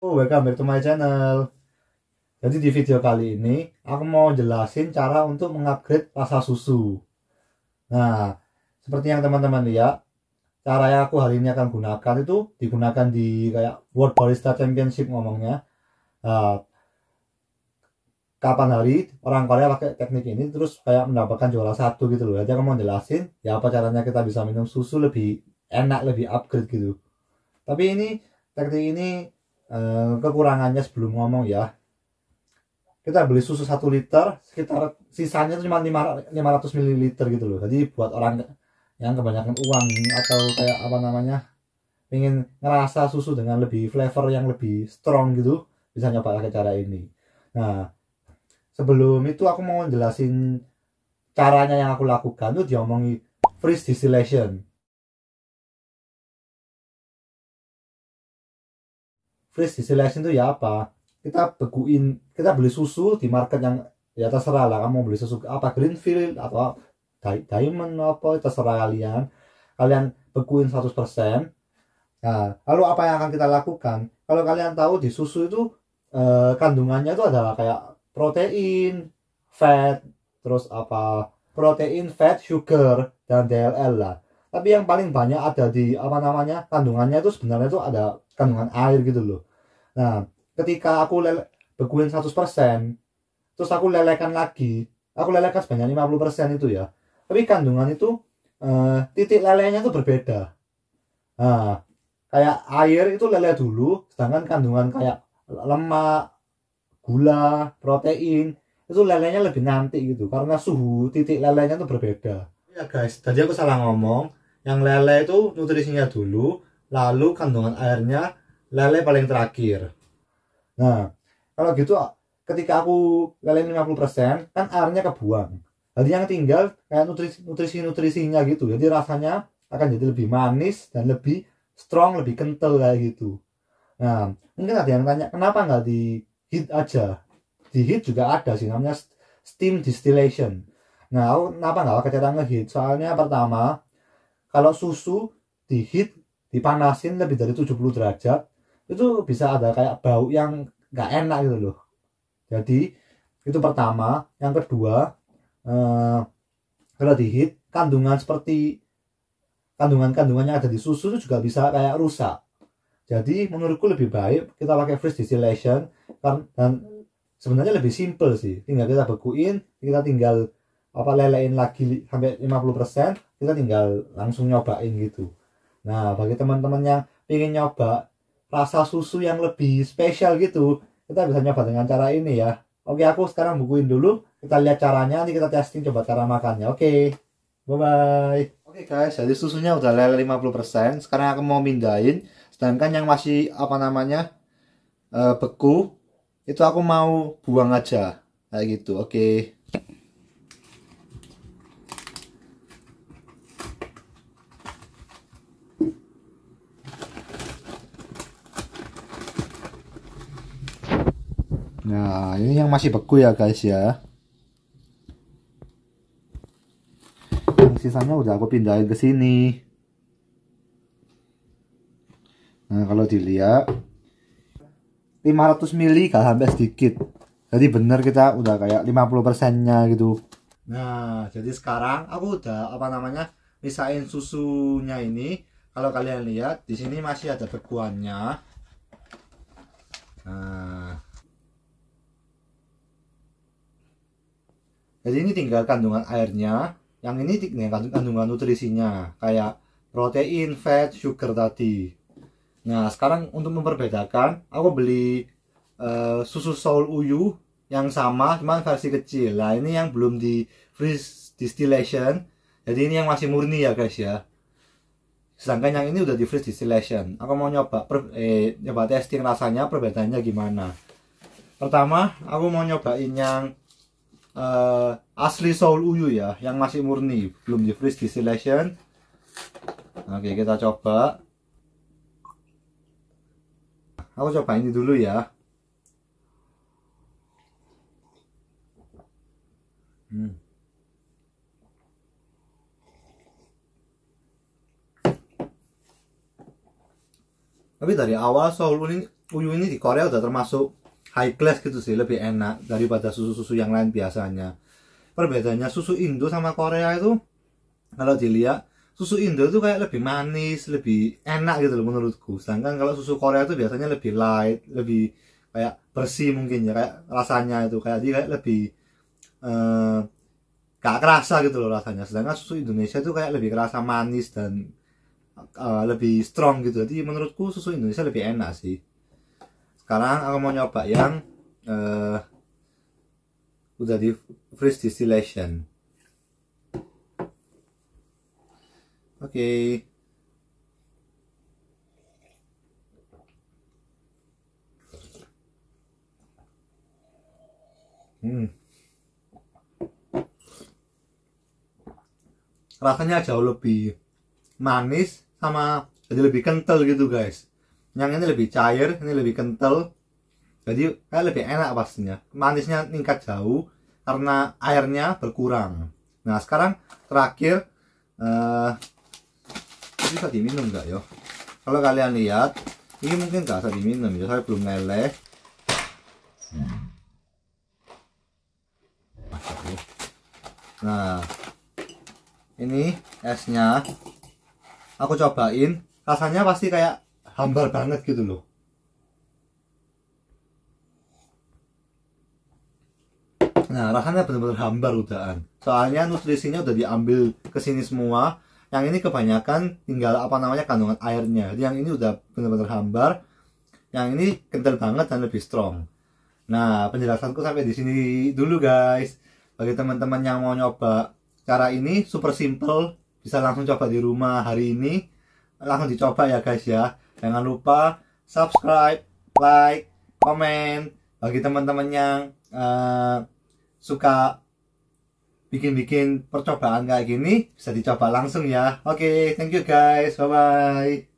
Oh, welcome back to my channel jadi di video kali ini aku mau jelasin cara untuk mengupgrade rasa susu nah seperti yang teman-teman lihat cara yang aku hari ini akan gunakan itu digunakan di kayak World Barista Championship ngomongnya nah, kapan hari orang Korea pakai teknik ini terus kayak mendapatkan juara satu gitu loh jadi aku mau jelasin ya apa caranya kita bisa minum susu lebih enak lebih upgrade gitu tapi ini teknik ini Eh, kekurangannya sebelum ngomong ya kita beli susu 1 liter sekitar sisanya itu cuma 500 ml gitu loh jadi buat orang yang kebanyakan uang atau kayak apa namanya ingin ngerasa susu dengan lebih flavor yang lebih strong gitu bisa nyoba pakai cara ini nah sebelum itu aku mau jelasin caranya yang aku lakukan tuh diomongi freeze distillation freeze selection itu ya apa kita beguin kita beli susu di market yang ya terserah lah kamu beli susu apa greenfield atau diamond apa terserah kalian kalian beguin 100% nah lalu apa yang akan kita lakukan kalau kalian tahu di susu itu eh, kandungannya itu adalah kayak protein fat terus apa protein fat sugar dan DLL lah tapi yang paling banyak ada di apa namanya kandungannya itu sebenarnya itu ada kandungan air gitu loh nah ketika aku beguin 100% terus aku lelekan lagi aku lelekan sebanyak 50% itu ya tapi kandungan itu uh, titik lelenya itu berbeda nah kayak air itu leleh dulu sedangkan kandungan kayak lemak gula protein itu lelenya lebih nanti gitu karena suhu titik lelenya itu berbeda ya guys tadi aku salah ngomong yang lele itu nutrisinya dulu lalu kandungan airnya lele paling terakhir. Nah, kalau gitu ketika aku lele 50% kan airnya kebuang. Jadi yang tinggal kayak nutrisi nutrisinya gitu. Jadi rasanya akan jadi lebih manis dan lebih strong, lebih kental kayak gitu. Nah, mungkin ada yang tanya kenapa nggak di heat aja? Di heat juga ada sih namanya steam distillation. Nah, kenapa nggak kecerita ngeheat? Soalnya pertama, kalau susu di heat dipanasin lebih dari 70 derajat itu bisa ada kayak bau yang nggak enak gitu loh jadi itu pertama yang kedua eh, kalau dihit kandungan seperti kandungan kandungannya ada di susu itu juga bisa kayak rusak jadi menurutku lebih baik kita pakai freeze distillation kan, dan sebenarnya lebih simple sih tinggal kita bekuin kita tinggal apa lelein lagi sampai 50% kita tinggal langsung nyobain gitu Nah, bagi teman-teman yang ingin nyoba rasa susu yang lebih spesial gitu, kita bisa nyoba dengan cara ini ya. Oke, aku sekarang bukuin dulu. Kita lihat caranya, nanti kita testing coba cara makannya. Oke, bye-bye. Oke guys, jadi susunya udah lele 50%. Sekarang aku mau mindahin. Sedangkan yang masih, apa namanya, eh, beku, itu aku mau buang aja. Kayak gitu, oke. Nah, ini yang masih beku ya guys ya. Yang sisanya udah aku pindahin ke sini. Nah, kalau dilihat 500 mili gak sampai sedikit. Jadi bener kita udah kayak 50 persennya gitu. Nah, jadi sekarang aku udah apa namanya misain susunya ini. Kalau kalian lihat di sini masih ada bekuannya. Nah, jadi ini tinggal kandungan airnya yang ini tinggal kandungan nutrisinya kayak protein, fat, sugar tadi nah sekarang untuk memperbedakan aku beli uh, susu soul uyu yang sama cuman versi kecil nah ini yang belum di freeze distillation jadi ini yang masih murni ya guys ya sedangkan yang ini udah di freeze distillation aku mau nyoba per, eh, nyoba testing rasanya perbedaannya gimana pertama aku mau nyobain yang uh, asli Seoul Uyu ya yang masih murni belum di freeze di selection oke kita coba aku coba ini dulu ya hmm. tapi dari awal Soul Uyu ini di Korea udah termasuk high class gitu sih lebih enak daripada susu-susu yang lain biasanya perbedaannya susu Indo sama Korea itu kalau dilihat susu Indo itu kayak lebih manis lebih enak gitu loh menurutku sedangkan kalau susu Korea itu biasanya lebih light lebih kayak bersih mungkin ya kayak rasanya itu kayak dia kayak lebih eh, gak kerasa gitu loh rasanya sedangkan susu Indonesia itu kayak lebih kerasa manis dan uh, lebih strong gitu jadi menurutku susu Indonesia lebih enak sih sekarang aku mau nyoba yang uh, udah di freeze distillation oke okay. hmm rasanya jauh lebih manis sama jadi lebih kental gitu guys yang ini lebih cair ini lebih kental jadi kayak lebih enak pastinya manisnya meningkat jauh karena airnya berkurang nah sekarang terakhir uh, bisa diminum nggak ya kalau kalian lihat ini mungkin nggak bisa diminum ya saya belum leleh nah ini esnya aku cobain rasanya pasti kayak hambar banget gitu loh nah rasanya benar-benar hambar udahan soalnya nutrisinya udah diambil ke sini semua yang ini kebanyakan tinggal apa namanya kandungan airnya jadi yang ini udah benar-benar hambar yang ini kental banget dan lebih strong nah penjelasanku sampai di sini dulu guys bagi teman-teman yang mau nyoba cara ini super simple bisa langsung coba di rumah hari ini langsung dicoba ya guys ya Jangan lupa subscribe, like, komen bagi teman-teman yang uh, suka bikin-bikin percobaan kayak gini bisa dicoba langsung ya. Oke, okay, thank you guys. Bye bye.